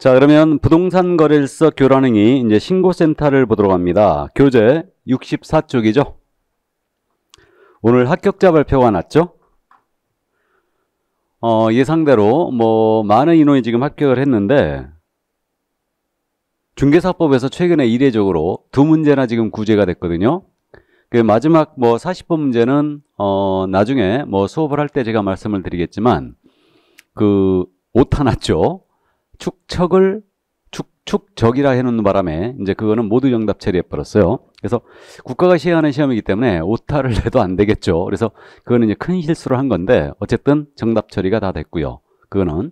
자 그러면 부동산 거래일서 교란행위 이제 신고센터를 보도록 합니다. 교재 64쪽이죠. 오늘 합격자 발표가 났죠. 어, 예상대로 뭐 많은 인원이 지금 합격을 했는데 중개사법에서 최근에 이례적으로 두 문제나 지금 구제가 됐거든요. 그 마지막 뭐 40번 문제는 어, 나중에 뭐 수업을 할 때 제가 말씀을 드리겠지만 그 오타 났죠. 축척을 축축적이라 해놓는 바람에 이제 그거는 모두 정답 처리해버렸어요. 그래서 국가가 시행하는 시험이기 때문에 오타를 내도 안 되겠죠. 그래서 그거는 이제 큰 실수를 한 건데 어쨌든 정답 처리가 다 됐고요. 그거는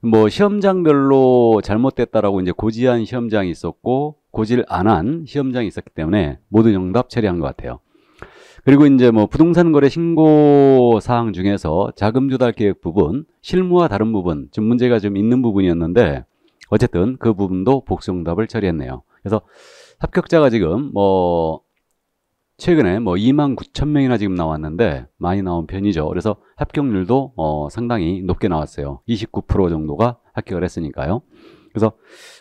뭐 시험장별로 잘못됐다라고 이제 고지한 시험장이 있었고 고지를 안한 시험장이 있었기 때문에 모두 정답 처리한 것 같아요. 그리고 이제 뭐 부동산 거래 신고 사항 중에서 자금 조달 계획 부분, 실무와 다른 부분, 좀 문제가 좀 있는 부분이었는데 어쨌든 그 부분도 복수응답을 처리했네요. 그래서 합격자가 지금 뭐 최근에 뭐 2만 9천 명이나 지금 나왔는데 많이 나온 편이죠. 그래서 합격률도 어 상당히 높게 나왔어요. 29% 정도가 합격을 했으니까요. 그래서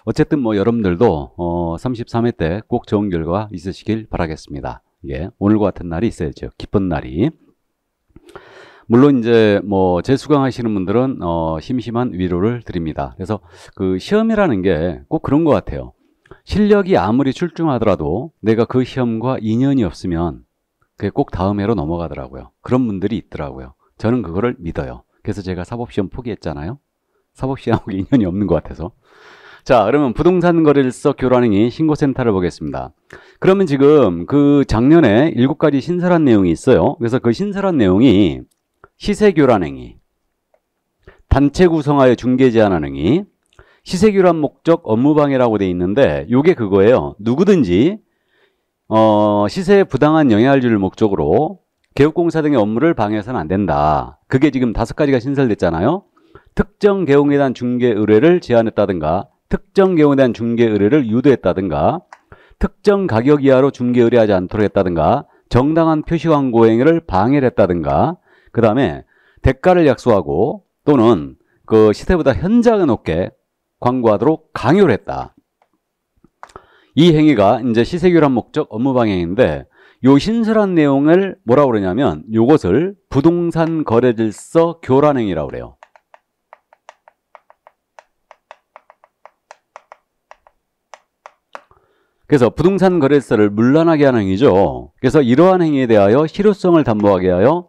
어쨌든 뭐 여러분들도 어 33회 때 꼭 좋은 결과 있으시길 바라겠습니다. 예, 오늘과 같은 날이 있어야죠. 기쁜 날이. 물론 이제 뭐 재수강하시는 분들은 어, 심심한 위로를 드립니다. 그래서 그 시험이라는 게 꼭 그런 것 같아요. 실력이 아무리 출중하더라도 내가 그 시험과 인연이 없으면 그게 꼭 다음 해로 넘어가더라고요. 그런 분들이 있더라고요. 저는 그거를 믿어요. 그래서 제가 사법시험 포기했잖아요. 사법시험하고 인연이 없는 것 같아서. 자, 그러면 부동산 거래를써 교란행위 신고센터를 보겠습니다. 그러면 지금 그 작년에 7가지 신설한 내용이 있어요. 그래서 그 신설한 내용이 시세 교란행위, 단체 구성하여 중개 제한한 행위, 시세 교란 목적 업무방해라고 돼 있는데 요게 그거예요. 누구든지 어, 시세에 부당한 영향을 목적으로 개업공사 등의 업무를 방해해서는 안 된다. 그게 지금 다섯 가지가 신설됐잖아요. 특정 개업에 대한 중개 의뢰를 제한했다든가 특정 경우에 대한 중개 의뢰를 유도했다든가 특정 가격 이하로 중개 의뢰하지 않도록 했다든가 정당한 표시 광고 행위를 방해를 했다든가 그 다음에 대가를 약속하고 또는 그 시세보다 현장하 높게 광고하도록 강요를 했다. 이 행위가 이제 시세교란 목적 업무방해인데 요 신설한 내용을 뭐라고 그러냐면 요것을 부동산 거래질서 교란행위라고 그래요. 그래서 부동산 거래사를 물란하게 하는 행위죠. 그래서 이러한 행위에 대하여 실효성을 담보하게 하여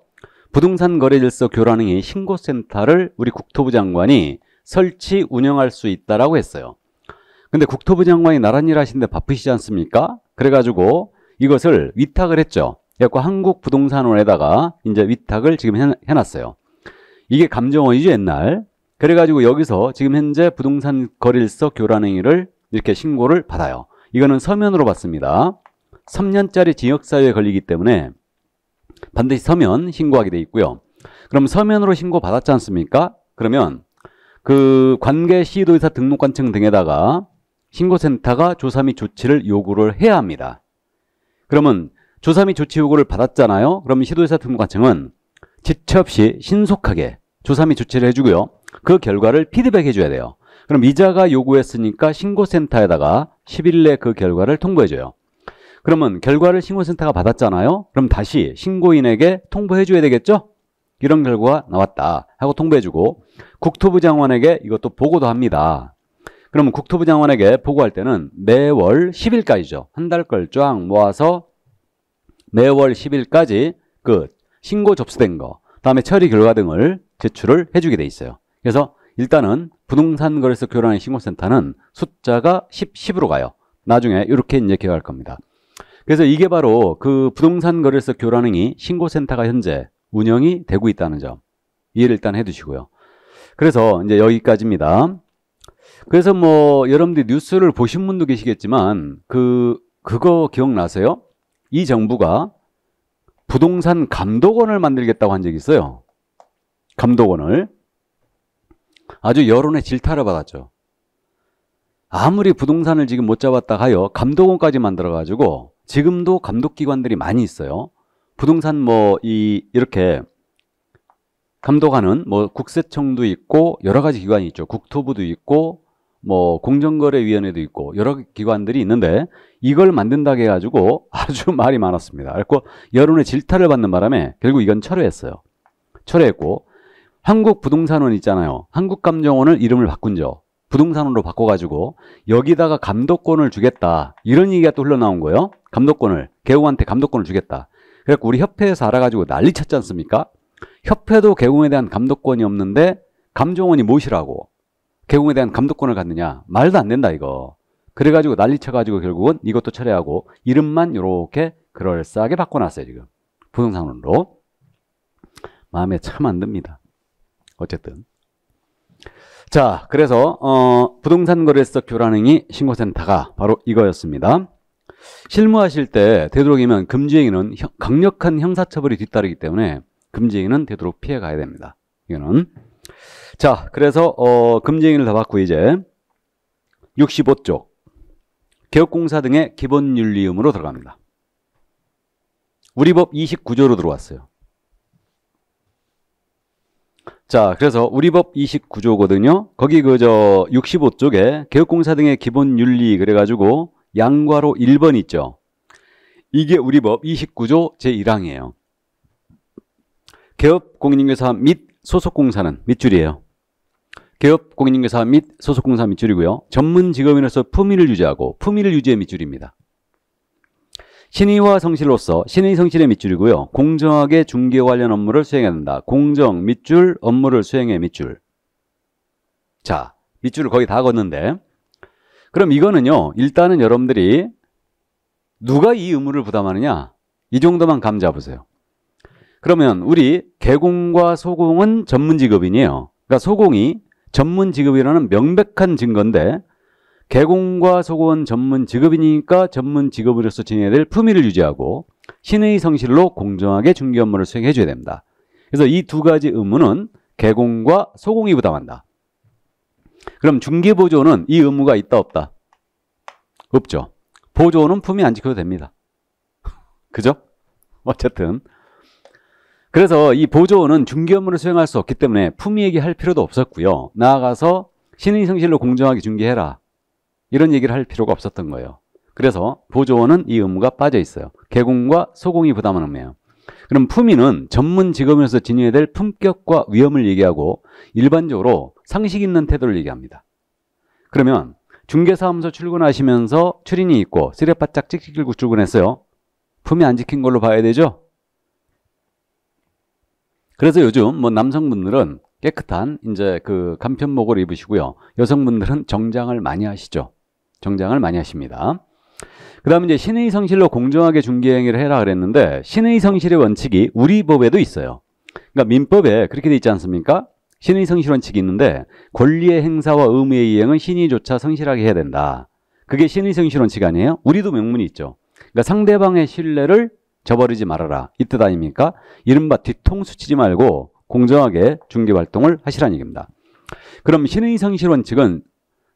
부동산 거래질서 교란행위 신고센터를 우리 국토부 장관이 설치 운영할 수 있다라고 했어요. 근데 국토부 장관이 나란 일 하시는데 바쁘시지 않습니까? 그래가지고 이것을 위탁을 했죠. 그래갖고 한국부동산원에다가 이제 위탁을 지금 해, 해놨어요. 이게 감정원이죠 옛날. 그래가지고 여기서 지금 현재 부동산 거래질서 교란행위를 이렇게 신고를 받아요. 이거는 서면으로 봤습니다. 3년짜리 지역사유에 걸리기 때문에 반드시 서면 신고하게 돼 있고요. 그럼 서면으로 신고 받았지 않습니까? 그러면 그 관계 시도의사 등록관청 등에다가 신고센터가 조사 및 조치를 요구를 해야 합니다. 그러면 조사 및 조치 요구를 받았잖아요. 그럼 시도의사 등록관청은 지체 없이 신속하게 조사 및 조치를 해주고요. 그 결과를 피드백해줘야 돼요. 그럼 이자가 요구했으니까 신고센터에다가 10일 내 그 결과를 통보해줘요. 그러면 결과를 신고센터가 받았잖아요. 그럼 다시 신고인에게 통보해줘야 되겠죠? 이런 결과가 나왔다 하고 통보해주고 국토부 장관에게 이것도 보고도 합니다. 그러면 국토부 장관에게 보고할 때는 매월 10일까지죠. 한 달 걸 쫙 모아서 매월 10일까지 그 신고 접수된 거, 다음에 처리 결과 등을 제출을 해주게 돼 있어요. 그래서 일단은 부동산 거래소 교란의 신고센터는 숫자가 10, 10으로 가요. 나중에 이렇게 이제 기억할 겁니다. 그래서 이게 바로 그 부동산 거래소 교란행이 신고센터가 현재 운영이 되고 있다는 점 이해를 일단 해두시고요. 그래서 이제 여기까지입니다. 그래서 뭐 여러분들이 뉴스를 보신 분도 계시겠지만 그 그거 기억나세요? 이 정부가 부동산 감독원을 만들겠다고 한 적이 있어요. 감독원을 아주 여론의 질타를 받았죠. 아무리 부동산을 지금 못 잡았다 하여 감독원까지 만들어가지고 지금도 감독기관들이 많이 있어요. 부동산 뭐 이 이렇게 감독하는 뭐 국세청도 있고 여러 가지 기관이 있죠. 국토부도 있고 뭐 공정거래위원회도 있고 여러 기관들이 있는데 이걸 만든다고 해가지고 아주 말이 많았습니다. 그래서 여론의 질타를 받는 바람에 결국 이건 철회했어요. 철회했고 한국 부동산원 있잖아요. 한국감정원을 이름을 바꾼 죠. 부동산으로 바꿔가지고 여기다가 감독권을 주겠다. 이런 얘기가 또 흘러나온 거예요. 감독권을. 개웅한테 감독권을 주겠다. 그래갖고 우리 협회에서 알아가지고 난리 쳤지 않습니까? 협회도 개공에 대한 감독권이 없는데 감정원이 무엇이라고 개공에 대한 감독권을 갖느냐. 말도 안 된다 이거. 그래가지고 난리 쳐가지고 결국은 이것도 철회하고 이름만 이렇게 그럴싸하게 바꿔놨어요 지금. 부동산으로. 마음에 참 안 듭니다. 어쨌든. 자, 그래서 어, 부동산 거래소 교란행위 신고센터가 바로 이거였습니다. 실무하실 때 되도록이면 금지행위는 형, 강력한 형사처벌이 뒤따르기 때문에 금지행위는 되도록 피해가야 됩니다. 이거는 자, 그래서 어, 금지행위를 다 받고 이제 65쪽 개업공사 등의 기본윤리음으로 들어갑니다. 우리법 29조로 들어왔어요. 자, 그래서 우리법 29조거든요. 거기 그 저 65쪽에 개업공사 등의 기본 윤리 그래가지고 양과로 1번 있죠. 이게 우리법 29조 제1항이에요. 개업공인중개사및 소속공사는 밑줄이에요. 개업공인중개사및 소속공사 밑줄이고요. 전문직업인으로서 품위를 유지하고 품위를 유지해 밑줄입니다. 신의와 성실로서 신의 성실의 밑줄이고요. 공정하게 중개 관련 업무를 수행해야 된다. 공정 밑줄 업무를 수행해 밑줄. 자 밑줄을 거기 다 걷는데 그럼 이거는요. 일단은 여러분들이 누가 이 의무를 부담하느냐 이 정도만 감 잡으세요. 그러면 우리 개공과 소공은 전문 직업인이에요. 그러니까 소공이 전문 직업이라는 명백한 증거인데 개공과 소공은 전문 직업이니까 전문 직업으로서 지내야 될 품위를 유지하고 신의 성실로 공정하게 중개 업무를 수행해 줘야 됩니다. 그래서 이 두 가지 의무는 개공과 소공이 부담한다. 그럼 중개보조는 이 의무가 있다 없다? 없죠. 보조는 품위 안 지켜도 됩니다. 그죠? 어쨌든 그래서 이보조원은 중개 업무를 수행할 수 없기 때문에 품위 얘기할 필요도 없었고요. 나아가서 신의성실로 공정하게 중개해라. 이런 얘기를 할 필요가 없었던 거예요. 그래서 보조원은 이 의무가 빠져 있어요. 개공과 소공이 부담하는 의무예요. 그럼 품위는 전문 직업에서 지녀야 될 품격과 위험을 얘기하고 일반적으로 상식 있는 태도를 얘기합니다. 그러면 중개사무소 출근하시면서 출인이 있고 쓰레바짝 찍찍들고 출근했어요. 품위 안 지킨 걸로 봐야 되죠? 그래서 요즘 뭐 남성분들은 깨끗한 이제 그 간편목을 입으시고요. 여성분들은 정장을 많이 하시죠. 정장을 많이 하십니다. 그 다음 이제 신의 성실로 공정하게 중개행위를 해라 그랬는데 신의 성실의 원칙이 우리 법에도 있어요. 그러니까 민법에 그렇게 돼 있지 않습니까? 신의 성실 원칙이 있는데 권리의 행사와 의무의 이행은 신의조차 성실하게 해야 된다. 그게 신의 성실 원칙 아니에요? 우리도 명문이 있죠. 그러니까 상대방의 신뢰를 저버리지 말아라. 이 뜻 아닙니까? 이른바 뒤통수 치지 말고 공정하게 중개활동을 하시라는 얘기입니다. 그럼 신의상실 원칙은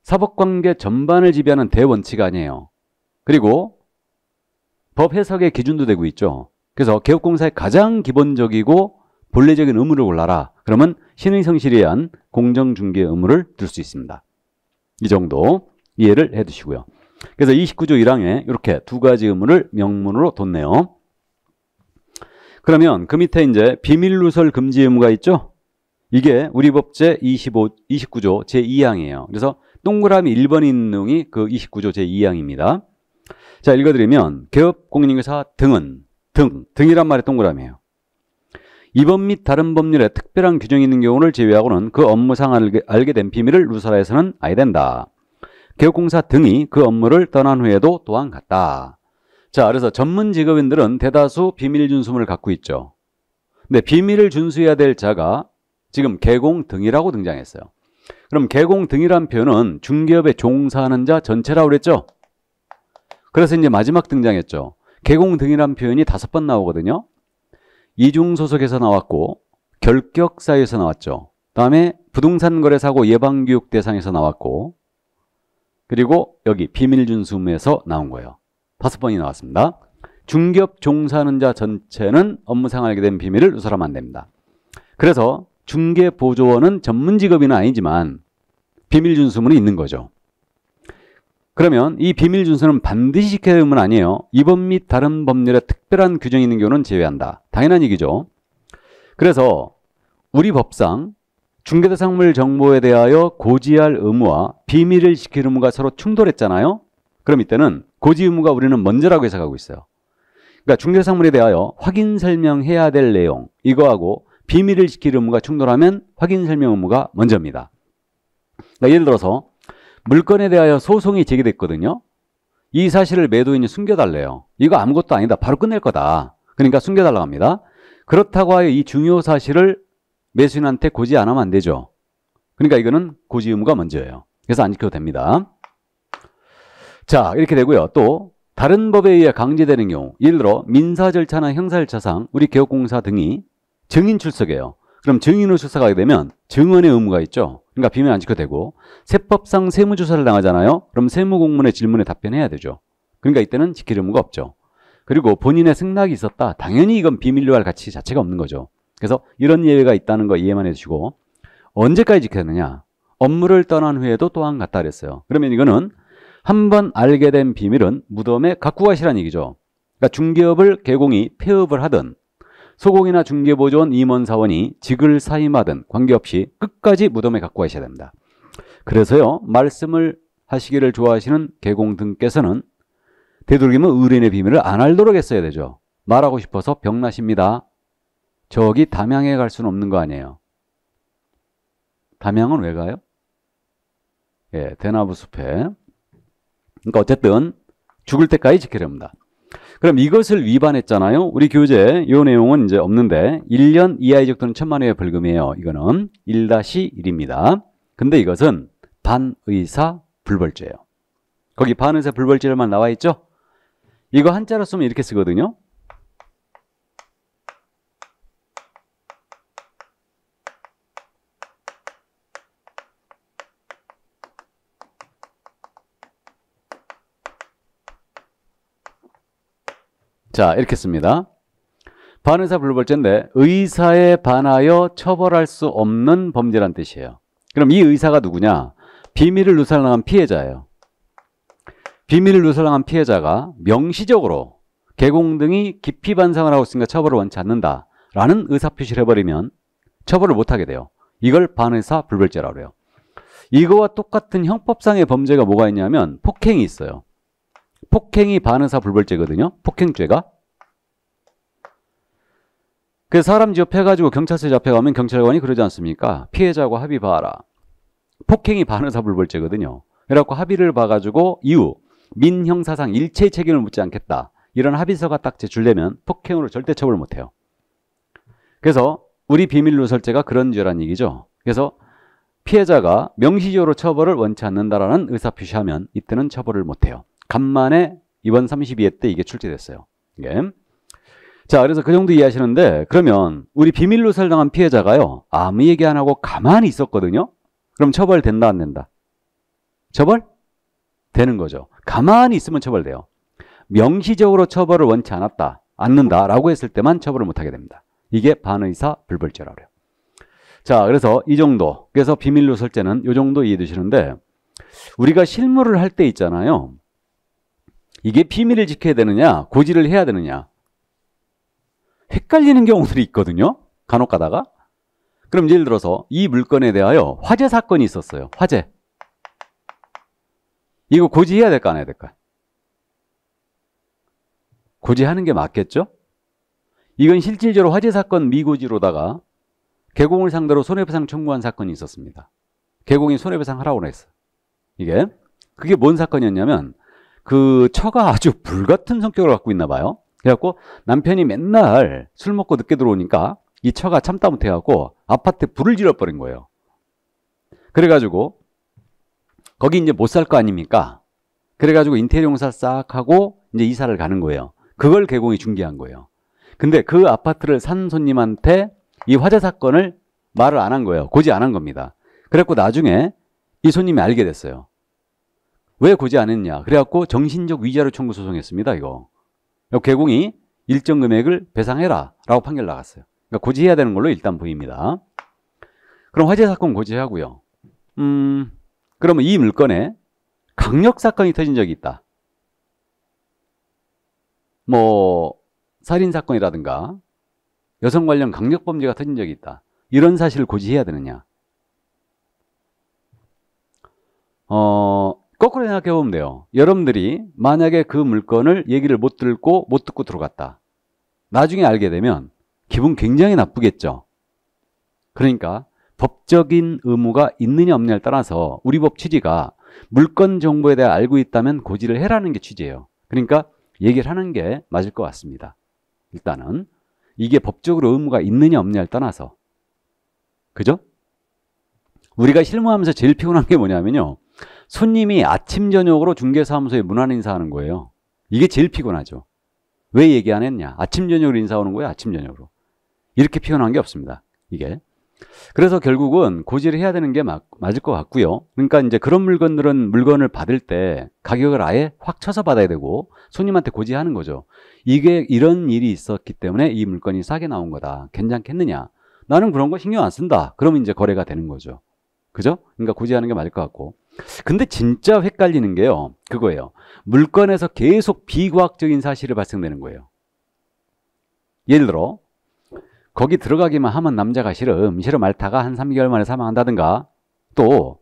사법관계 전반을 지배하는 대원칙 아니에요. 그리고 법 해석의 기준도 되고 있죠. 그래서 개업공사의 가장 기본적이고 본래적인 의무를 골라라. 그러면 신의성실에 의한 공정중개 의무를 들 수 있습니다. 이 정도 이해를 해두시고요. 그래서 29조 1항에 이렇게 두 가지 의무를 명문으로 뒀네요. 그러면 그 밑에 이제 비밀누설 금지 의무가 있죠? 이게 우리 법제 25, 29조 제2항이에요. 그래서 동그라미 1번 인능이 그 29조 제2항입니다. 자, 읽어드리면 개업공인인사 등은 등, 등이란 말의 동그라미예요. 이 법 및 다른 법률에 특별한 규정이 있는 경우를 제외하고는 그 업무상 알게, 알게 된 비밀을 누설하에서는 아예 된다. 개업공사 등이 그 업무를 떠난 후에도 또한 같다. 자, 그래서 전문 직업인들은 대다수 비밀 준수문을 갖고 있죠. 근데 비밀을 준수해야 될 자가 지금 개공 등이라고 등장했어요. 그럼 개공 등이란 표현은 중개업에 종사하는 자 전체라고 그랬죠. 그래서 이제 마지막 등장했죠. 개공 등이란 표현이 다섯 번 나오거든요. 이중소속에서 나왔고 결격사유에서 나왔죠. 다음에 부동산 거래 사고 예방 교육 대상에서 나왔고 그리고 여기 비밀 준수음에서 나온 거예요. 다섯 번이 나왔습니다. 중기업 종사하는자 전체는 업무상 알게 된 비밀을 누설하면 안 됩니다. 그래서 중개보조원은 전문 직업인은 아니지만 비밀준수문이 있는 거죠. 그러면 이 비밀준수는 반드시 시켜야 되는 건 아니에요. 이번 및 다른 법률에 특별한 규정이 있는 경우는 제외한다. 당연한 얘기죠. 그래서 우리 법상 중개대상물 정보에 대하여 고지할 의무와 비밀을 지킬 의무가 서로 충돌했잖아요. 그럼 이때는 고지 의무가 우리는 먼저라고 해석하고 있어요. 그러니까 중대상물에 대하여 확인 설명해야 될 내용 이거하고 비밀을 지킬 의무가 충돌하면 확인 설명 의무가 먼저입니다. 그러니까 예를 들어서 물건에 대하여 소송이 제기됐거든요. 이 사실을 매도인이 숨겨달래요. 이거 아무것도 아니다. 바로 끝낼 거다. 그러니까 숨겨달라고 합니다. 그렇다고 하여 이 중요 사실을 매수인한테 고지 안 하면 안 되죠. 그러니까 이거는 고지 의무가 먼저예요. 그래서 안 지켜도 됩니다. 자, 이렇게 되고요. 또 다른 법에 의해 강제되는 경우 예를 들어 민사 절차나 형사 절차상 우리 개업공사 등이 증인 출석해요 그럼 증인으로 출석하게 되면 증언의 의무가 있죠. 그러니까 비밀안 지켜도 되고 세법상 세무조사를 당하잖아요. 그럼 세무공문의 질문에 답변해야 되죠. 그러니까 이때는 지킬 의무가 없죠. 그리고 본인의 승낙이 있었다. 당연히 이건 비밀로 할 가치 자체가 없는 거죠. 그래서 이런 예외가 있다는 거 이해만 해주시고 언제까지 지켜야 되느냐. 업무를 떠난 후에도 또한 같다 그랬어요. 그러면 이거는 한번 알게 된 비밀은 무덤에 갖고 가시란 얘기죠. 그러니까 중개업을 개공이 폐업을 하든 소공이나 중개보조원 임원사원이 직을 사임하든 관계없이 끝까지 무덤에 갖고 가셔야 됩니다. 그래서요. 말씀을 하시기를 좋아하시는 개공 등께서는 되도록이면 의뢰인의 비밀을 안 알도록 했어야 되죠. 말하고 싶어서 병나십니다. 저기 담양에 갈 수는 없는 거 아니에요. 담양은 왜 가요? 예, 대나무 숲에 그러니까 어쨌든 죽을 때까지 지켜야 됩니다. 그럼 이것을 위반했잖아요. 우리 교재 이 내용은 이제 없는데 1년 이하의 적도는 천만 원의 벌금이에요. 이거는 1-1입니다. 근데 이것은 반의사 불벌죄예요. 거기 반의사 불벌죄만 나와 있죠? 이거 한자로 쓰면 이렇게 쓰거든요. 자, 이렇게 씁니다. 반의사 불벌죄인데 의사에 반하여 처벌할 수 없는 범죄란 뜻이에요. 그럼 이 의사가 누구냐? 비밀을 누설당한 피해자예요. 비밀을 누설당한 피해자가 명시적으로 개공 등이 깊이 반성을 하고 있으니까 처벌을 원치 않는다라는 의사 표시를 해버리면 처벌을 못하게 돼요. 이걸 반의사 불벌죄라고 해요. 이거와 똑같은 형법상의 범죄가 뭐가 있냐면 폭행이 있어요. 폭행이 반의사 불벌죄거든요. 폭행죄가. 그 사람 지업해가지고 경찰서에 잡혀가면 경찰관이 그러지 않습니까? 피해자하고 합의 봐라. 폭행이 반의사 불벌죄거든요. 그래갖고 합의를 봐가지고 이후 민형사상 일체의 책임을 묻지 않겠다. 이런 합의서가 딱 제출되면 폭행으로 절대 처벌 못해요. 그래서 우리 비밀누설죄가 그런 죄란 얘기죠. 그래서 피해자가 명시적으로 처벌을 원치 않는다라는 의사 표시하면 이때는 처벌을 못해요. 간만에 이번 32회 때 이게 출제됐어요. 이 자, 그래서 그 정도 이해하시는데 그러면 우리 비밀로 설당한 피해자가요. 아무 얘기 안 하고 가만히 있었거든요. 그럼 처벌된다 안 된다? 처벌? 되는 거죠. 가만히 있으면 처벌돼요. 명시적으로 처벌을 원치 않았다, 않는다라고 했을 때만 처벌을 못하게 됩니다. 이게 반의사 불벌죄라고 요 자, 그래서 이 정도. 그래서 비밀로 설제는 이 정도 이해해 주시는데 우리가 실무를 할 때 있잖아요. 이게 비밀을 지켜야 되느냐 고지를 해야 되느냐 헷갈리는 경우들이 있거든요. 간혹 가다가. 그럼 예를 들어서 이 물건에 대하여 화재 사건이 있었어요. 화재. 이거 고지해야 될까 안 해야 될까? 고지하는 게 맞겠죠? 이건 실질적으로 화재 사건 미고지로다가 개공을 상대로 손해배상 청구한 사건이 있었습니다. 개공이 손해배상 하라고 했어. 이게 그게 뭔 사건이었냐면 그 처가 아주 불같은 성격을 갖고 있나 봐요. 그래갖고 남편이 맨날 술 먹고 늦게 들어오니까 이 처가 참다 못해갖고 아파트 불을 질러버린 거예요. 그래가지고 거기 이제 못 살 거 아닙니까? 그래가지고 인테리어 용사싹 하고 이제 이사를 가는 거예요. 그걸 개공이 중개한 거예요. 근데 그 아파트를 산 손님한테 이 화재 사건을 말을 안 한 거예요. 고지 안 한 겁니다. 그래갖고 나중에 이 손님이 알게 됐어요. 왜 고지 안 했냐. 그래갖고 정신적 위자료 청구 소송했습니다, 이거. 개공이 일정 금액을 배상해라 라고 판결 나갔어요. 그러니까 고지해야 되는 걸로 일단 보입니다. 그럼 화재 사건 고지하고요. 음, 그러면 이 물건에 강력 사건이 터진 적이 있다. 뭐 살인 사건이라든가 여성 관련 강력 범죄가 터진 적이 있다. 이런 사실을 고지해야 되느냐? 어, 거꾸로 생각해 보면 돼요. 여러분들이 만약에 그 물건을 얘기를 못 듣고 못 듣고 들어갔다. 나중에 알게 되면 기분 굉장히 나쁘겠죠. 그러니까 법적인 의무가 있느냐 없느냐에 따라서 우리 법 취지가 물건 정보에 대해 알고 있다면 고지를 해라는 게 취지예요. 그러니까 얘기를 하는 게 맞을 것 같습니다. 일단은 이게 법적으로 의무가 있느냐 없느냐를 떠나서 그죠? 우리가 실무하면서 제일 피곤한 게 뭐냐면요. 손님이 아침 저녁으로 중개사무소에 문안 인사하는 거예요. 이게 제일 피곤하죠. 왜 얘기 안 했냐? 아침 저녁으로 인사 오는 거예요. 아침 저녁으로. 이렇게 피곤한 게 없습니다. 이게. 그래서 결국은 고지를 해야 되는 게 맞, 맞을 것 같고요. 그러니까 이제 그런 물건들은 물건을 받을 때 가격을 아예 확 쳐서 받아야 되고 손님한테 고지하는 거죠. 이게 이런 일이 있었기 때문에 이 물건이 싸게 나온 거다. 괜찮겠느냐? 나는 그런 거 신경 안 쓴다. 그러면 이제 거래가 되는 거죠. 그죠? 그러니까 고지하는 게 맞을 것 같고. 근데 진짜 헷갈리는 게요. 그거예요. 물건에서 계속 비과학적인 사실이 발생되는 거예요. 예를 들어 거기 들어가기만 하면 남자가 싫어 음시로 말타가 한 3개월 만에 사망한다든가 또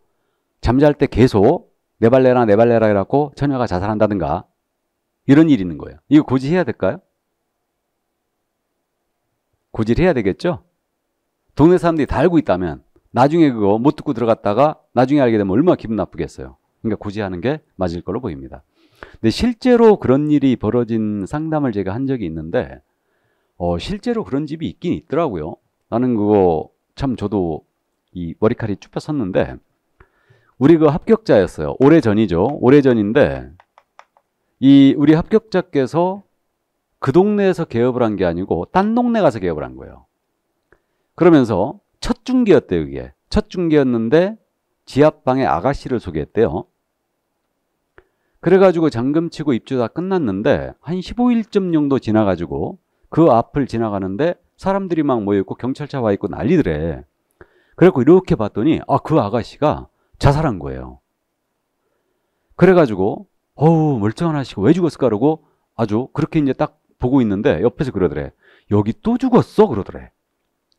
잠잘 때 계속 내 발레라 내 발레라 해갖고 처녀가 자살한다든가 이런 일이 있는 거예요. 이거 고지해야 될까요? 고지를 해야 되겠죠? 동네 사람들이 다 알고 있다면 나중에 그거 못 듣고 들어갔다가 나중에 알게 되면 얼마나 기분 나쁘겠어요. 그러니까 굳이 하는 게 맞을 걸로 보입니다. 근데 실제로 그런 일이 벌어진 상담을 제가 한 적이 있는데 어, 실제로 그런 집이 있긴 있더라고요. 나는 그거 참 저도 이 머리칼이 쭈뼛 섰는데 우리 그 합격자였어요. 오래 전이죠. 오래 전인데 이 우리 합격자께서 그 동네에서 개업을 한 게 아니고 딴 동네 가서 개업을 한 거예요. 그러면서 첫 중계였대요, 이게. 첫 중계였는데 지하방에 아가씨를 소개했대요. 그래가지고 잠금치고 입주 다 끝났는데 한 15일쯤 정도 지나가지고 그 앞을 지나가는데 사람들이 막 모여있고 경찰차 와있고 난리더래. 그래갖고 이렇게 봤더니 아, 그 아가씨가 자살한 거예요. 그래가지고 어우 멀쩡한 아씨가 왜 죽었을까 그러고 아주 그렇게 이제 딱 보고 있는데 옆에서 그러더래. 여기 또 죽었어 그러더래.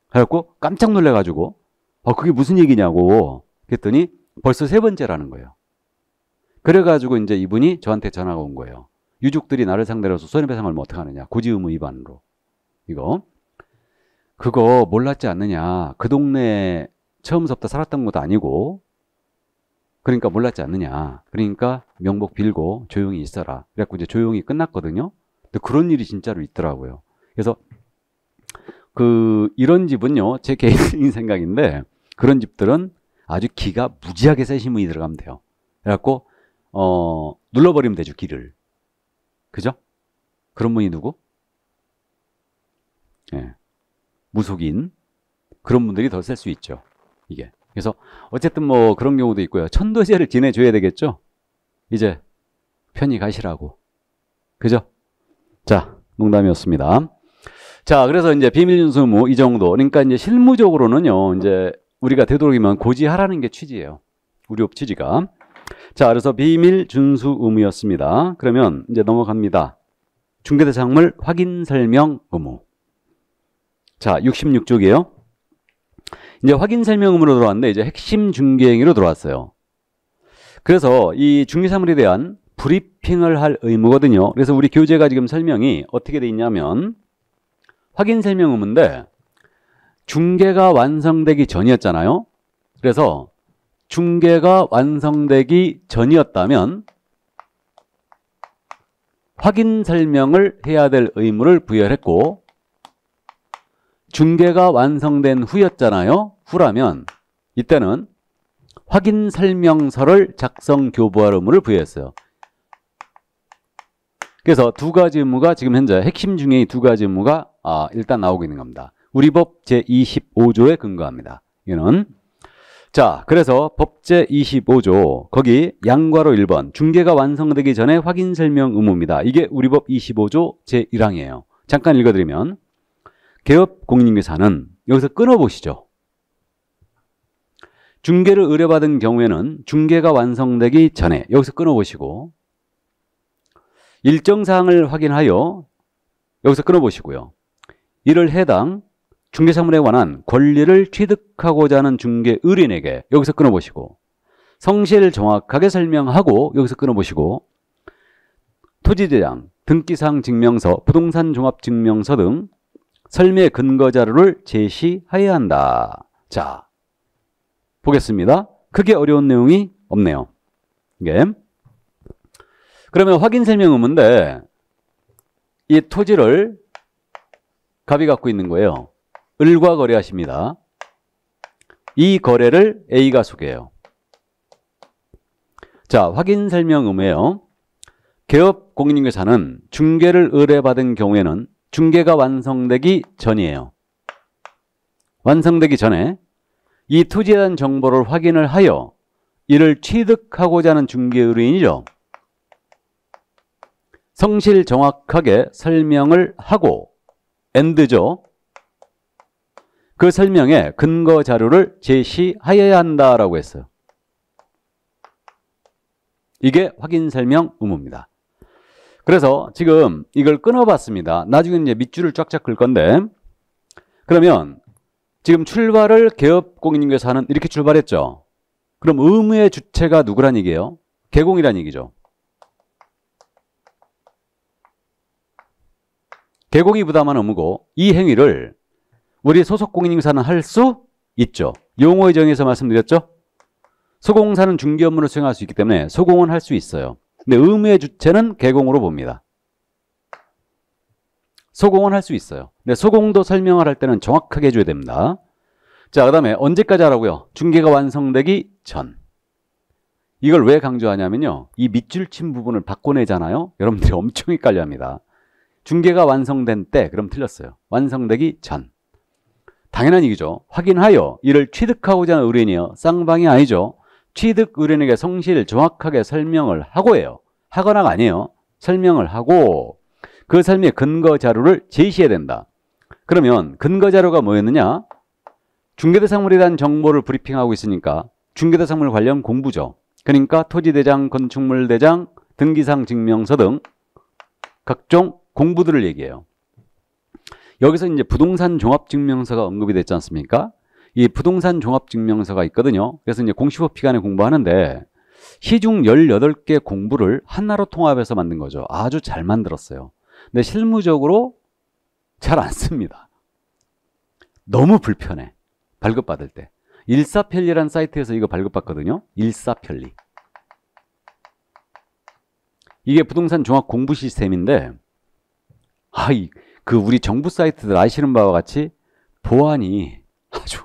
그래갖고 깜짝 놀래가지고 어, 그게 무슨 얘기냐고 그랬더니 벌써 세 번째라는 거예요. 그래가지고 이제 이분이 저한테 전화가 온 거예요. 유족들이 나를 상대로 손해배상을 뭐 어떻게 하느냐. 고지 의무 위반으로. 이거. 그거 몰랐지 않느냐. 그동네 처음서부터 살았던 것도 아니고. 그러니까 몰랐지 않느냐. 그러니까 명복 빌고 조용히 있어라. 그래갖고 이제 조용히 끝났거든요. 근데 그런 일이 진짜로 있더라고요. 그래서 그 이런 집은요 제 개인적인 생각인데 그런 집들은 아주 기가 무지하게 세 힘이 들어가면 돼요 그래갖고 어 눌러버리면 되죠 기를 그죠? 그런 분이 누구? 예. 무속인 그런 분들이 더 셀 수 있죠 이게 그래서 어쨌든 뭐 그런 경우도 있고요 천도제를 지내줘야 되겠죠 이제 편히 가시라고 그죠? 자 농담이었습니다 자, 그래서 이제 비밀준수무 이 정도. 그러니까 이제 실무적으로는요, 이제 우리가 되도록이면 고지하라는 게 취지예요. 우리업 취지가. 자, 그래서 비밀 준수 의무였습니다. 그러면 이제 넘어갑니다. 중개대상물 확인 설명 의무. 자, 66쪽이에요. 이제 확인 설명 의무로 들어왔는데 이제 핵심 중개행위로 들어왔어요. 그래서 이 중개사물에 대한 브리핑을 할 의무거든요. 그래서 우리 교재가 지금 설명이 어떻게 돼 있냐면 확인 설명 의무인데 중계가 완성되기 전이었잖아요. 그래서 중계가 완성되기 전이었다면 확인 설명을 해야 될 의무를 부여했고 중계가 완성된 후였잖아요. 후라면 이때는 확인 설명서를 작성 교부할 의무를 부여했어요. 그래서 두 가지 의무가 지금 현재 핵심 중에 이두 가지 의무가 아, 일단 나오고 있는 겁니다. 우리 법 제25조에 근거합니다. 이는 거 자, 그래서 법제 25조 거기 양과로 1번 중개가 완성되기 전에 확인 설명 의무입니다. 이게 우리 법 25조 제1항이에요. 잠깐 읽어드리면 개업 공인중개사는 여기서 끊어보시죠. 중개를 의뢰받은 경우에는 중개가 완성되기 전에 여기서 끊어보시고 일정 사항을 확인하여 여기서 끊어보시고요. 이를 해당 중개사물에 관한 권리를 취득하고자 하는 중개 의뢰인에게 여기서 끊어보시고 성실 정확하게 설명하고 여기서 끊어보시고 토지대장, 등기상 증명서, 부동산 종합 증명서 등 설매 근거 자료를 제시해야 한다. 자, 보겠습니다. 크게 어려운 내용이 없네요. 이게. 예. 그러면 확인 설명 의무인데 이 토지를 갑이 갖고 있는 거예요. 을과 거래하십니다. 이 거래를 A가 소개해요. 자, 확인 설명 의무예요. 개업 공인중개사는 중개를 의뢰받은 경우에는 중개가 완성되기 전이에요. 완성되기 전에 이 투지에 대한 정보를 확인을 하여 이를 취득하고자 하는 중개의뢰인이죠. 성실 정확하게 설명을 하고 AND죠. 그 설명에 근거 자료를 제시하여야 한다라고 했어요. 이게 확인 설명 의무입니다. 그래서 지금 이걸 끊어봤습니다. 나중에 이제 밑줄을 쫙쫙 긁 건데 그러면 지금 출발을 개업공인중개사는 이렇게 출발했죠. 그럼 의무의 주체가 누구란 얘기예요? 개공이란 얘기죠. 개공이 부담한 업무고이 행위를 우리 소속공인행사는 할 수 있죠. 용어의 정의에서 말씀드렸죠. 소공사는 중개 업무를 수행할 수 있기 때문에 소공은 할 수 있어요. 근데 의무의 주체는 개공으로 봅니다. 소공은 할 수 있어요. 근데 소공도 설명을 할 때는 정확하게 해줘야 됩니다. 자, 그 다음에 언제까지 하라고요? 중개가 완성되기 전. 이걸 왜 강조하냐면요. 이 밑줄 친 부분을 바꿔내잖아요. 여러분들이 엄청 헷갈려합니다. 중계가 완성된 때 그럼 틀렸어요. 완성되기 전. 당연한 얘기죠. 확인하여 이를 취득하고자 하는 의뢰인이요. 쌍방이 아니죠. 취득 의뢰인에게 성실 정확하게 설명을 하고예요. 하거나가 아니에요. 설명을 하고 그삶의 근거 자료를 제시해야 된다. 그러면 근거 자료가 뭐였느냐? 중개대상물에 대한 정보를 브리핑하고 있으니까 중개대상물 관련 공부죠. 그러니까 토지대장, 건축물대장, 등기상 증명서 등 각종 공부들을 얘기해요. 여기서 이제 부동산 종합증명서가 언급이 됐지 않습니까? 이 부동산 종합증명서가 있거든요. 그래서 이제 공시법 기간에 공부하는데 시중 18개 공부를 하나로 통합해서 만든 거죠. 아주 잘 만들었어요. 근데 실무적으로 잘 안 씁니다. 너무 불편해. 발급받을 때. 일사편리란 사이트에서 이거 발급받거든요. 일사편리. 이게 부동산 종합 공부 시스템인데 아이 그 우리 정부 사이트들 아시는 바와 같이 보안이 아주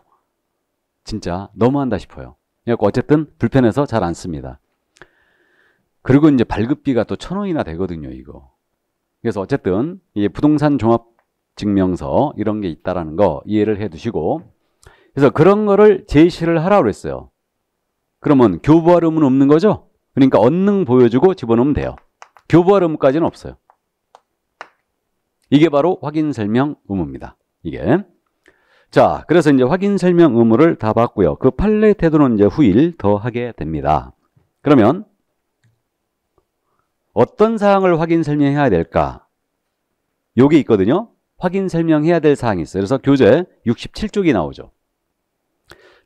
진짜 너무한다 싶어요. 그래서 어쨌든 불편해서 잘 안 씁니다. 그리고 이제 발급비가 또 천 원이나 되거든요, 이거. 그래서 어쨌든 이 부동산 종합 증명서 이런 게 있다라는 거 이해를 해 두시고 그래서 그런 거를 제시를 하라고 그랬어요. 그러면 교부할 의무는 없는 거죠? 그러니까 언능 보여주고 집어넣으면 돼요. 교부할 의무까지는 없어요. 이게 바로 확인 설명 의무입니다. 이게. 자, 그래서 이제 확인 설명 의무를 다 봤고요. 그 판례 태도는 이제 후일 더하게 됩니다. 그러면 어떤 사항을 확인 설명해야 될까? 요게 있거든요. 확인 설명해야 될 사항이 있어요. 그래서 교재 67쪽이 나오죠.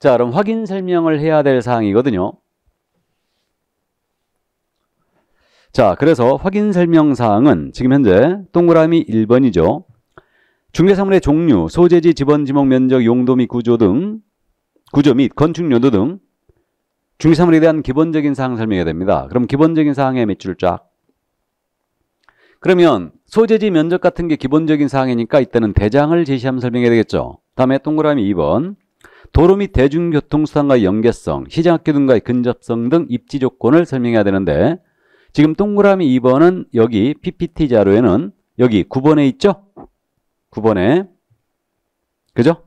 자, 그럼 확인 설명을 해야 될 사항이거든요. 자, 그래서 확인 설명사항은 지금 현재 동그라미 1번이죠. 중개사물의 종류, 소재지, 지번, 지목, 면적, 용도 및 구조 등 구조 및 건축 용도 등 중개사물에 대한 기본적인 사항 설명이 됩니다. 그럼 기본적인 사항에 몇줄 쫙. 그러면 소재지 면적 같은 게 기본적인 사항이니까 이때는 대장을 제시하면 설명해야 되겠죠. 다음에 동그라미 2번. 도로 및대중교통수단과 연계성, 시장학교 등과의 근접성 등 입지 조건을 설명해야 되는데 지금 동그라미 2번은 여기 PPT 자료에는 여기 9번에 있죠? 9번에. 그죠?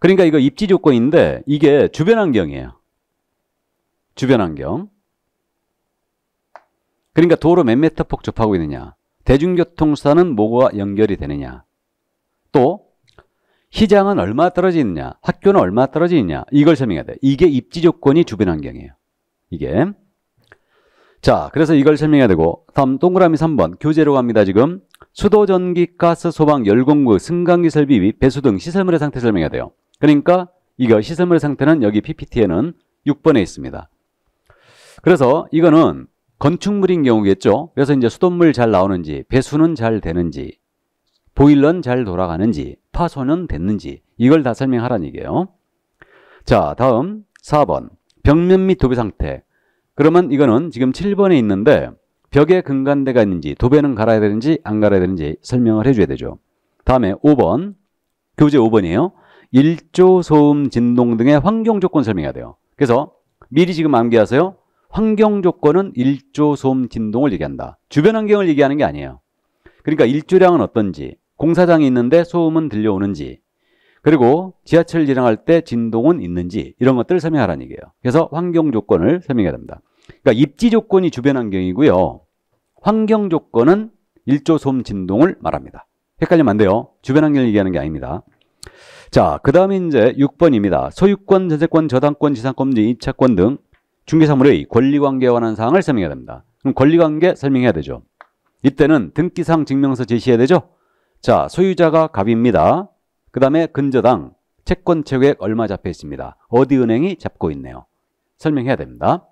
그러니까 이거 입지 조건인데 이게 주변 환경이에요. 주변 환경. 그러니까 도로 몇 메터 폭접하고 있느냐. 대중교통수단은 뭐가 연결이 되느냐. 또 시장은 얼마 떨어지느냐. 학교는 얼마 떨어지느냐. 이걸 설명해야 돼. 이게 입지 조건이 주변 환경이에요. 이게 자, 그래서 이걸 설명해야 되고 다음 동그라미 3번 교재로 갑니다. 지금 수도, 전기, 가스, 소방, 열공구, 승강기 설비 및 배수 등 시설물의 상태 설명해야 돼요. 그러니까 이거 시설물의 상태는 여기 PPT에는 6번에 있습니다. 그래서 이거는 건축물인 경우겠죠. 그래서 이제 수돗물 잘 나오는지, 배수는 잘 되는지, 보일러는 잘 돌아가는지, 파손은 됐는지 이걸 다 설명하라는 얘기예요. 자, 다음 4번 벽면 및 도배 상태 그러면 이거는 지금 7번에 있는데 벽에 근간대가 있는지 도배는 갈아야 되는지 안 갈아야 되는지 설명을 해줘야 되죠. 다음에 5번 교재 5번이에요. 1조 소음 진동 등의 환경 조건 설명해야 돼요. 그래서 미리 지금 암기하세요. 환경 조건은 1조 소음 진동을 얘기한다. 주변 환경을 얘기하는 게 아니에요. 그러니까 일조량은 어떤지 공사장이 있는데 소음은 들려오는지 그리고 지하철 일항할 때 진동은 있는지 이런 것들을 설명하라는 얘기예요. 그래서 환경 조건을 설명해야 됩니다. 그러니까 입지 조건이 주변 환경이고요. 환경 조건은 일조소음 진동을 말합니다. 헷갈리면 안 돼요. 주변 환경을 얘기하는 게 아닙니다. 자, 그 다음에 이제 6번입니다. 소유권, 전세권, 저당권, 지상권, 임차권 등 중개사물의 권리관계에 관한 사항을 설명해야 됩니다. 그럼 권리관계 설명해야 되죠. 이때는 등기상 증명서 제시해야 되죠. 자, 소유자가 갑입니다. 그 다음에 근저당 채권 최고액 얼마 잡혀 있습니다. 어디 은행이 잡고 있네요. 설명해야 됩니다.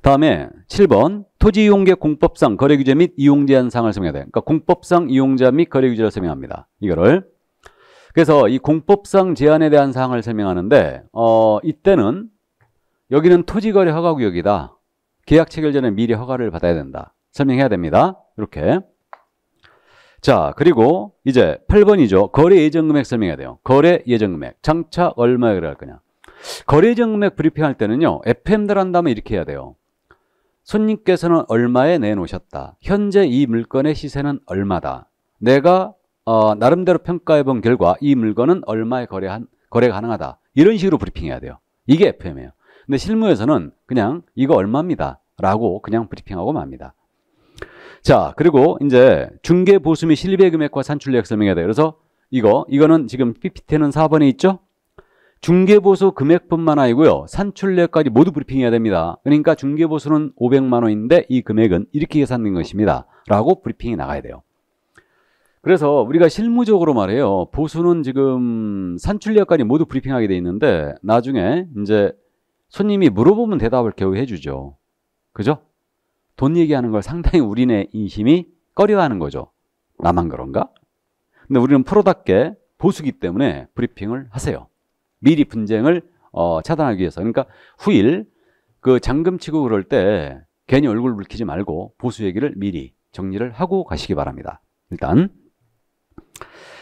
다음에 7번 토지이용계 공법상 거래규제 및 이용제한 상을 설명해야 돼요. 그러니까 공법상 이용자 및 거래규제를 설명합니다. 이거를 그래서 이 공법상 제한에 대한 사항을 설명하는데 어, 이때는 여기는 토지거래 허가구역이다. 계약 체결 전에 미리 허가를 받아야 된다. 설명해야 됩니다. 이렇게 자, 그리고 이제 8번이죠. 거래 예정 금액 설명해야 돼요. 거래 예정 금액. 장차 얼마에 거래할 거냐. 거래 예정 금액 브리핑할 때는요. FM들 한 다음에 이렇게 해야 돼요. 손님께서는 얼마에 내놓으셨다. 현재 이 물건의 시세는 얼마다. 내가 어, 나름대로 평가해 본 결과 이 물건은 얼마에 거래한, 거래 가능하다. 이런 식으로 브리핑해야 돼요. 이게 FM이에요. 근데 실무에서는 그냥 이거 얼마입니다. 라고 그냥 브리핑하고 맙니다. 자, 그리고 이제 중개 보수 및 실비의 금액과 산출액 설명해야 돼요. 그래서 이거, 이거는 지금 PPT는 4번에 있죠? 중개보수 금액뿐만 아니고요. 산출액까지 모두 브리핑해야 됩니다. 그러니까 중개보수는 500만 원인데 이 금액은 이렇게 계산된 것입니다. 라고 브리핑이 나가야 돼요. 그래서 우리가 실무적으로 말해요. 보수는 지금 산출액까지 모두 브리핑하게 돼 있는데 나중에 이제 손님이 물어보면 대답을 겨우 해주죠. 그죠? 돈 얘기하는 걸 상당히 우리네 인심이 꺼려하는 거죠. 나만 그런가? 근데 우리는 프로답게 보수기 때문에 브리핑을 하세요. 미리 분쟁을 어, 차단하기 위해서. 그러니까 후일 그 잔금 치고 그럴 때 괜히 얼굴 붉히지 말고 보수 얘기를 미리 정리를 하고 가시기 바랍니다. 일단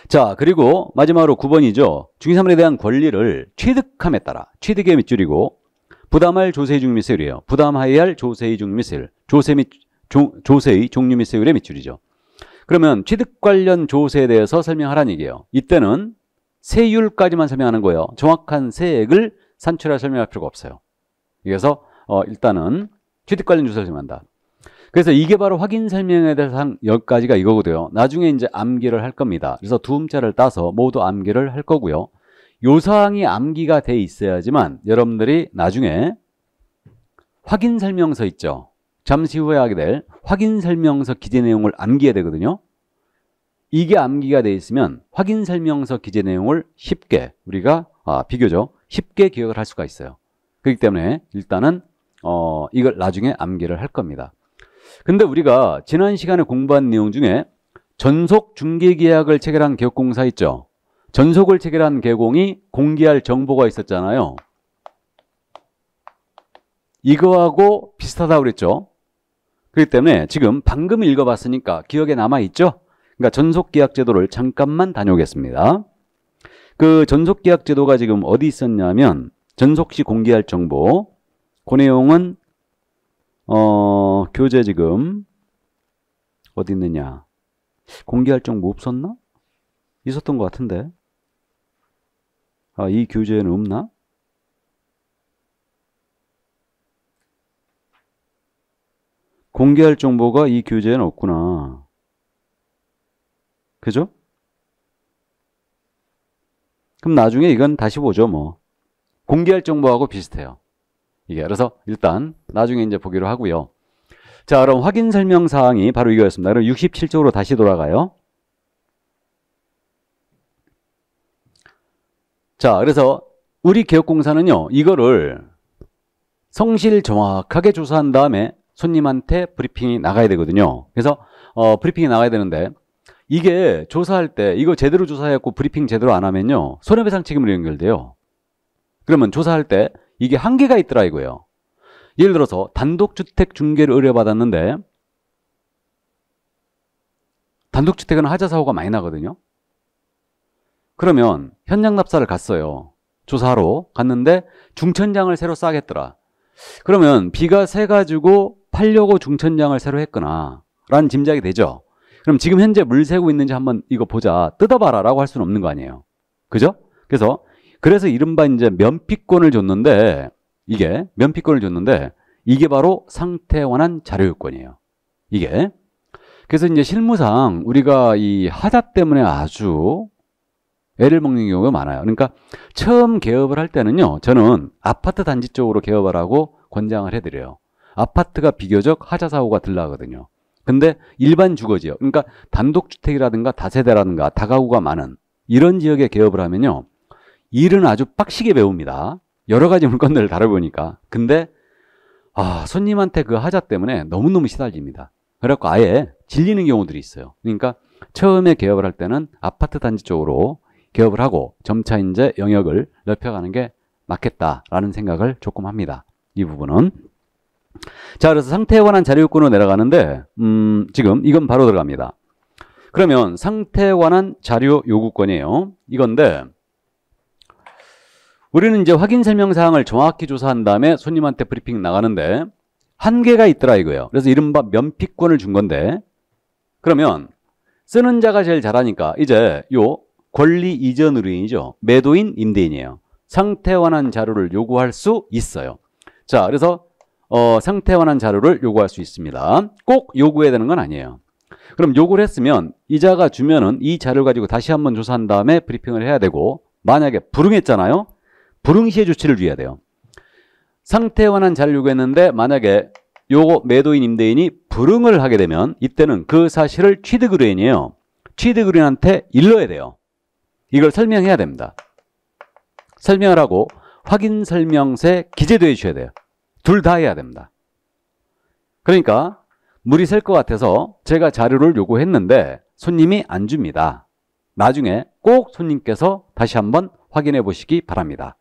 자 그리고 마지막으로 9번이죠. 중위사물에 대한 권리를 취득함에 따라 취득의 밑줄이고 부담할 조세의 종류미 세율이에요. 부담하여야 할 조세의 중립 세율. 조세 및 조, 조세의 종류미 세율의 밑출이죠 그러면 취득 관련 조세에 대해서 설명하라는 얘기예요. 이때는 세율까지만 설명하는 거예요. 정확한 세액을 산출할 설명할 필요가 없어요. 그래서 어, 일단은 취득 관련 조세를 설명한다. 그래서 이게 바로 확인 설명에 대해서 한 10가지가 이거거든요. 나중에 이제 암기를 할 겁니다. 그래서 두음자를 따서 모두 암기를 할 거고요. 요 사항이 암기가 돼 있어야지만 여러분들이 나중에 확인 설명서 있죠. 잠시 후에 하게 될 확인 설명서 기재 내용을 암기해야 되거든요. 이게 암기가 돼 있으면 확인 설명서 기재 내용을 쉽게 우리가 아, 비교죠. 쉽게 기억을 할 수가 있어요. 그렇기 때문에 일단은 어, 이걸 나중에 암기를 할 겁니다. 근데 우리가 지난 시간에 공부한 내용 중에 전속 중개계약을 체결한 개업공사 있죠. 전속을 체결한 개공이 공개할 정보가 있었잖아요. 이거하고 비슷하다고 그랬죠. 그렇기 때문에 지금 방금 읽어봤으니까 기억에 남아있죠? 그러니까 전속계약제도를 잠깐만 다녀오겠습니다. 그 전속계약제도가 지금 어디 있었냐면 전속시 공개할 정보 그 내용은 어, 교재 지금 어디 있느냐 공개할 정보 없었나? 있었던 것 같은데 아, 이 교재에는 없나? 공개할 정보가 이 교재에는 없구나. 그죠? 그럼 나중에 이건 다시 보죠, 뭐. 공개할 정보하고 비슷해요. 이게 그래서 일단 나중에 이제 보기로 하고요. 자, 그럼 확인 설명 사항이 바로 이거였습니다. 그럼 67쪽으로 다시 돌아가요. 자, 그래서 우리 개혁공사는요, 이거를 성실 정확하게 조사한 다음에 손님한테 브리핑이 나가야 되거든요. 그래서 어, 브리핑이 나가야 되는데 이게 조사할 때 이거 제대로 조사해갖고 브리핑 제대로 안 하면요. 손해배상 책임으로 연결돼요. 그러면 조사할 때 이게 한계가 있더라 이거예요. 예를 들어서 단독주택 중개를 의뢰받았는데 단독주택은 하자 사고가 많이 나거든요. 그러면 현장 납사를 갔어요. 조사하러 갔는데 중천장을 새로 싸겠더라. 그러면 비가새 가지고 팔려고 중천장을 새로 했거나 라는 짐작이 되죠. 그럼 지금 현재 물 새고 있는지 한번 이거 보자. 뜯어봐라 라고 할 수는 없는 거 아니에요. 그죠? 그래서 그래서 이른바 이제 면피권을 줬는데 이게 면피권을 줬는데 이게 바로 상태 원한 자료 요건이에요. 이게 그래서 이제 실무상 우리가 이 하자 때문에 아주 애를 먹는 경우가 많아요. 그러니까 처음 개업을 할 때는요, 저는 아파트 단지 쪽으로 개업을 하고 권장을 해드려요. 아파트가 비교적 하자 사고가 들라거든요. 근데 일반 주거 지역, 그러니까 단독주택이라든가 다세대라든가 다가구가 많은 이런 지역에 개업을 하면요, 일은 아주 빡시게 배웁니다. 여러 가지 물건들을 다뤄보니까. 근데 아, 손님한테 그 하자 때문에 너무너무 시달립니다. 그래갖고 아예 질리는 경우들이 있어요. 그러니까 처음에 개업을 할 때는 아파트 단지 쪽으로 개업을 하고 점차 이제 영역을 넓혀가는 게 맞겠다라는 생각을 조금 합니다. 이 부분은. 자, 그래서 상태에 관한 자료요건으로 내려가는데 음, 지금 이건 바로 들어갑니다. 그러면 상태에 관한 자료 요구권이에요. 이건데 우리는 이제 확인 설명 사항을 정확히 조사한 다음에 손님한테 브리핑 나가는데 한계가 있더라 이거예요. 그래서 이른바 면피권을 준 건데 그러면 쓰는 자가 제일 잘하니까 이제 요 권리 이전 으로인이죠 매도인, 임대인이에요. 상태 완한 자료를 요구할 수 있어요. 자, 그래서 어, 상태 완한 자료를 요구할 수 있습니다. 꼭 요구해야 되는 건 아니에요. 그럼 요구를 했으면 이자가 주면은 이 자료 를 가지고 다시 한번 조사한 다음에 브리핑을 해야 되고 만약에 불응했잖아요. 불응 시의 조치를 취해야 돼요. 상태 완한 자료 요구했는데 만약에 요거 매도인 임대인이 불응을 하게 되면 이때는 그 사실을 취득으로인해요취득으로인한테 일러야 돼요. 이걸 설명해야 됩니다. 설명을 하고 확인 설명서에 기재되어 주셔야 돼요. 둘 다 해야 됩니다. 그러니까 물이 셀 것 같아서 제가 자료를 요구했는데 손님이 안 줍니다. 나중에 꼭 손님께서 다시 한번 확인해 보시기 바랍니다.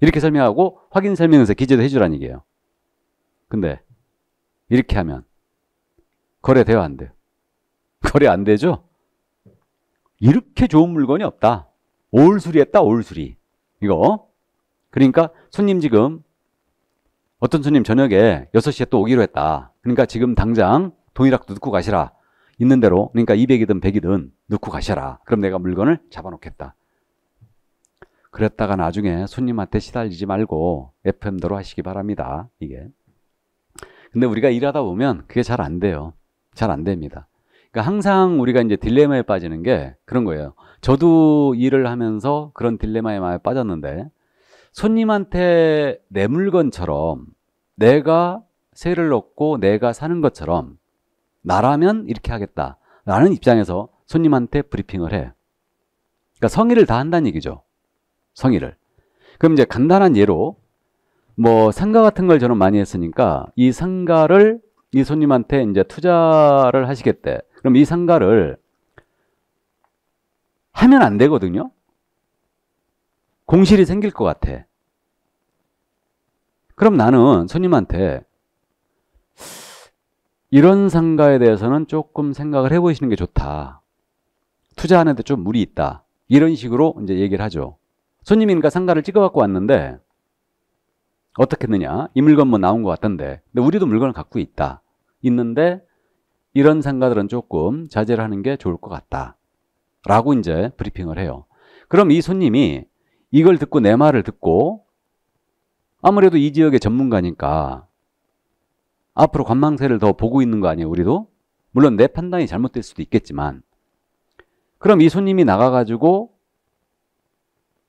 이렇게 설명하고 확인 설명서에 기재도 해주라는 얘기예요. 근데 이렇게 하면 거래돼요 안 돼요? 거래 안 되죠? 이렇게 좋은 물건이 없다. 올수리 했다, 올수리. 이거. 그러니까 손님 지금 어떤 손님 저녁에 6시에 또 오기로 했다. 그러니까 지금 당장 돈이학도 넣고 가시라. 있는 대로 그러니까 200이든 100이든 넣고 가셔라. 그럼 내가 물건을 잡아놓겠다. 그랬다가 나중에 손님한테 시달리지 말고 FM대로 하시기 바랍니다. 이게. 근데 우리가 일하다 보면 그게 잘 안 돼요. 잘 안 됩니다. 그러니까 항상 우리가 이제 딜레마에 빠지는 게 그런 거예요. 저도 일을 하면서 그런 딜레마에 많이 빠졌는데 손님한테 내 물건처럼 내가 세를 넣고 내가 사는 것처럼 나라면 이렇게 하겠다라는 입장에서 손님한테 브리핑을 해. 그러니까 성의를 다 한다는 얘기죠. 성의를. 그럼 이제 간단한 예로 뭐 상가 같은 걸 저는 많이 했으니까 이 상가를 이 손님한테 이제 투자를 하시겠대. 그럼 이 상가를 하면 안 되거든요. 공실이 생길 것 같아. 그럼 나는 손님한테 이런 상가에 대해서는 조금 생각을 해보시는 게 좋다. 투자하는데 좀 무리 있다. 이런 식으로 이제 얘기를 하죠. 손님이니까 상가를 찍어갖고 왔는데 어떻게 했느냐? 이 물건 뭐 나온 것 같던데. 근데 우리도 물건을 갖고 있다. 있는데 이런 상가들은 조금 자제를 하는 게 좋을 것 같다. 라고 이제 브리핑을 해요. 그럼 이 손님이 이걸 듣고 내 말을 듣고 아무래도 이 지역의 전문가니까 앞으로 관망세를 더 보고 있는 거 아니에요, 우리도? 물론 내 판단이 잘못될 수도 있겠지만 그럼 이 손님이 나가가지고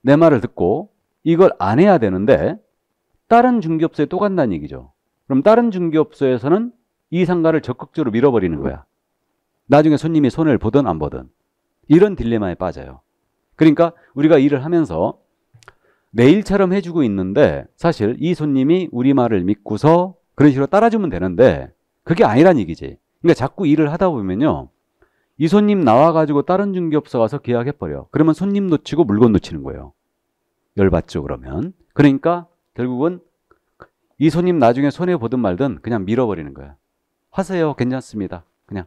내 말을 듣고 이걸 안 해야 되는데 다른 중개업소에 또 간다는 얘기죠. 그럼 다른 중개업소에서는 이 상가를 적극적으로 밀어버리는 거야. 나중에 손님이 손을 보든 안 보든 이런 딜레마에 빠져요. 그러니까 우리가 일을 하면서 매일처럼 해주고 있는데 사실 이 손님이 우리 말을 믿고서 그런 식으로 따라주면 되는데 그게 아니란 얘기지. 그러니까 자꾸 일을 하다 보면요. 이 손님 나와가지고 다른 중개업소 가서 계약해버려. 그러면 손님 놓치고 물건 놓치는 거예요. 열받죠, 그러면. 그러니까 결국은 이 손님 나중에 손해보든 말든 그냥 밀어버리는 거야. 하세요. 괜찮습니다. 그냥.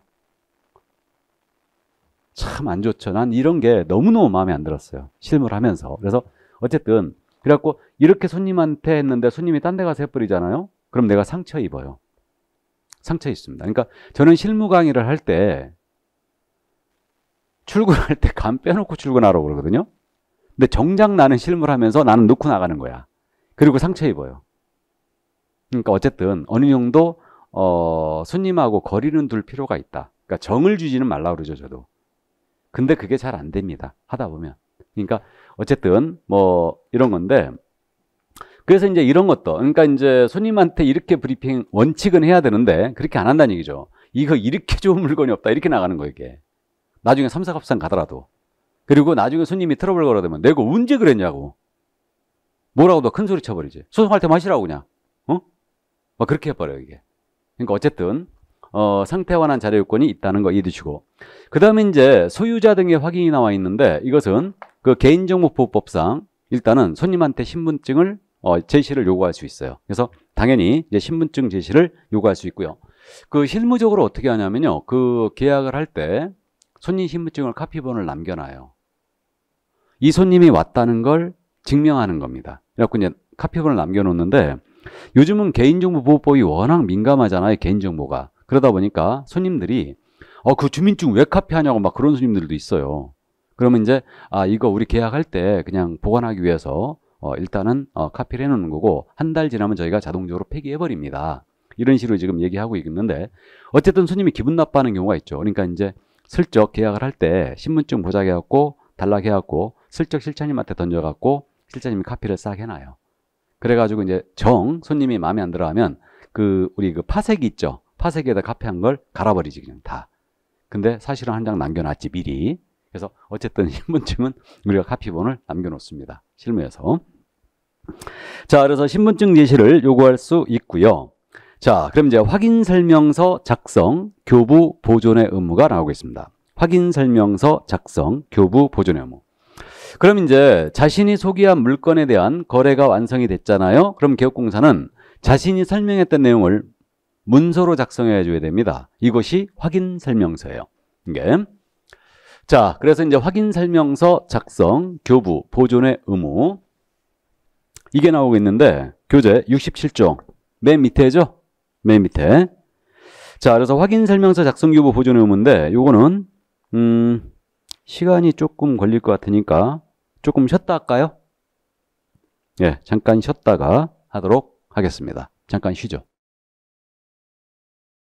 참 안 좋죠. 난 이런 게 너무너무 마음에 안 들었어요. 실물 하면서. 그래서 어쨌든 그래갖고 이렇게 손님한테 했는데 손님이 딴 데 가서 해버리잖아요. 그럼 내가 상처 입어요. 상처 있습니다. 그러니까 저는 실무 강의를 할 때 출근할 때 간 빼놓고 출근하라고 그러거든요. 근데 정작 나는 실물 하면서 나는 놓고 나가는 거야. 그리고 상처 입어요. 그러니까 어쨌든 어느 정도 어, 손님하고 거리는 둘 필요가 있다. 그러니까 정을 주지는 말라 그러죠, 저도. 근데 그게 잘 안 됩니다. 하다 보면. 그러니까 어쨌든 뭐 이런 건데 그래서 이제 이런 것도 그러니까 이제 손님한테 이렇게 브리핑 원칙은 해야 되는데 그렇게 안 한다는 얘기죠. 이거 이렇게 좋은 물건이 없다. 이렇게 나가는 거예요 이게. 나중에 삼사갑상 가더라도. 그리고 나중에 손님이 트러블 걸어대면 내가 언제 그랬냐고. 뭐라고 더 큰 소리 쳐버리지. 소송할 때 마시라고 그냥. 어? 막 그렇게 해버려요, 이게. 그러니까 어쨌든 어, 상태 완한 자료 요건이 있다는 거 이해해 시고그 다음에 이제 소유자 등의 확인이 나와 있는데 이것은 그 개인정보보호법상 일단은 손님한테 신분증을 어, 제시를 요구할 수 있어요 그래서 당연히 이제 신분증 제시를 요구할 수 있고요 그 실무적으로 어떻게 하냐면요 그 계약을 할 때 손님 신분증을 카피본을 남겨놔요 이 손님이 왔다는 걸 증명하는 겁니다 그래갖고 이제 카피본을 남겨놓는데 요즘은 개인정보보호법이 워낙 민감하잖아요. 개인정보가. 그러다 보니까 손님들이 어, 그 주민증 왜 카피하냐고 막 그런 손님들도 있어요. 그러면 이제 아 이거 우리 계약할 때 그냥 보관하기 위해서 어, 일단은 어, 카피를 해놓는 거고 한 달 지나면 저희가 자동적으로 폐기해버립니다. 이런 식으로 지금 얘기하고 있는데 어쨌든 손님이 기분 나빠하는 경우가 있죠. 그러니까 이제 슬쩍 계약을 할 때 신분증 보장해갖고 달락해갖고 슬쩍 실장님한테 던져갖고 실장님이 카피를 싹 해놔요. 그래가지고 이제 정 손님이 마음에 안 들어하면 그 우리 그파색 있죠. 파색에다 카페한 걸 갈아버리지 그냥 다. 근데 사실은 한 장 남겨놨지 미리. 그래서 어쨌든 신분증은 우리가 카피본을 남겨놓습니다. 실무에서. 자, 그래서 신분증 제시를 요구할 수 있고요. 자, 그럼 이제 확인 설명서 작성, 교부 보존의 의무가 나오고 있습니다. 확인 설명서 작성, 교부 보존의 의무. 그럼 이제 자신이 소개한 물건에 대한 거래가 완성이 됐잖아요. 그럼 개업공사는 자신이 설명했던 내용을 문서로 작성해 줘야 됩니다. 이것이 확인 설명서예요. 이게 자, 그래서 이제 확인 설명서 작성, 교부, 보존의 의무 이게 나오고 있는데 교재 6 7종맨 밑에죠? 맨 밑에 자, 그래서 확인 설명서 작성, 교부, 보존의 의무인데 요거는 음 시간이 조금 걸릴 것 같으니까 조금 쉬었다 할까요? 예, 잠깐 쉬었다가 하도록 하겠습니다. 잠깐 쉬죠.